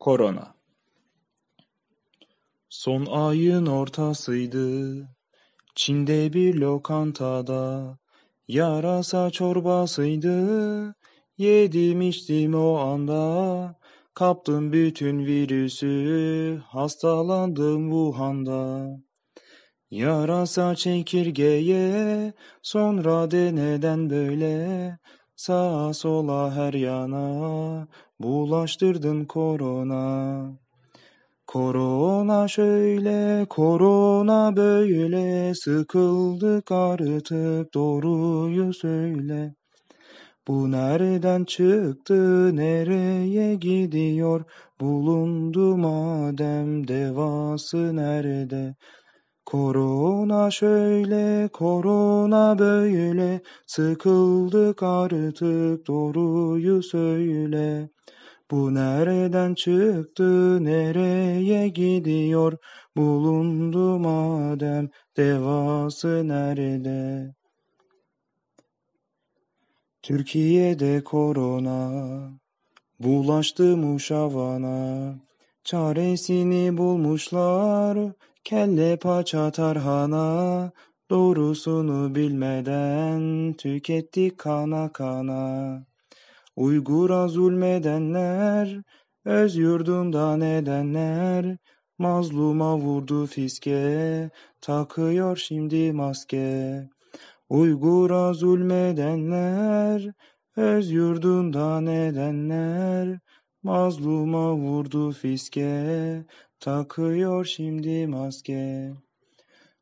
Korona. Son ayın ortasıydı. Çin'de bir lokantada yarasa çorbasıydı. Yedim içtim o anda. Kaptım bütün virüsü. Hastalandım Wuhan'da. Yarasa çekirgeye sonra de neden böyle sağa sola her yana Bulaştırdın korona. Korona şöyle, korona böyle, sıkıldık artık doğruyu söyle. Bu nereden çıktı, nereye gidiyor, bulundu madem devası nerede? Korona şöyle, korona böyle, sıkıldık artık doğruyu söyle. Bu nereden çıktı, nereye gidiyor? Bulundu madem, devası nerede? Türkiye'de korona bulaştı muşavana. Çaresini bulmuşlar, kelle paça tarhana. Doğrusunu bilmeden tükettik kana kana. Uygur'a zulmedenler, öz yurdunda nedenler mazluma vurdu fiske, takıyor şimdi maske. Uygur'a zulmedenler, öz yurdunda nedenler mazluma vurdu fiske, takıyor şimdi maske.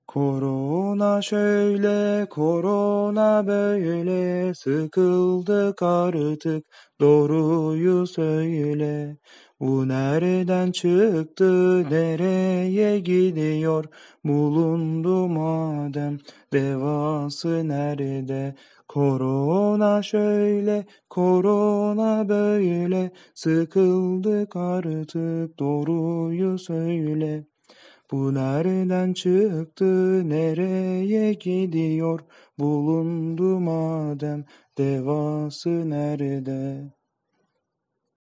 Korona şöyle, korona böyle, sıkıldık artık, doğruyu söyle. Bu nereden çıktı, nereye gidiyor, bulundu madem, devası nerede? Korona şöyle, korona böyle, sıkıldık artık, doğruyu söyle. Bu nereden çıktı, nereye gidiyor? Bulundu madem, devası nerede?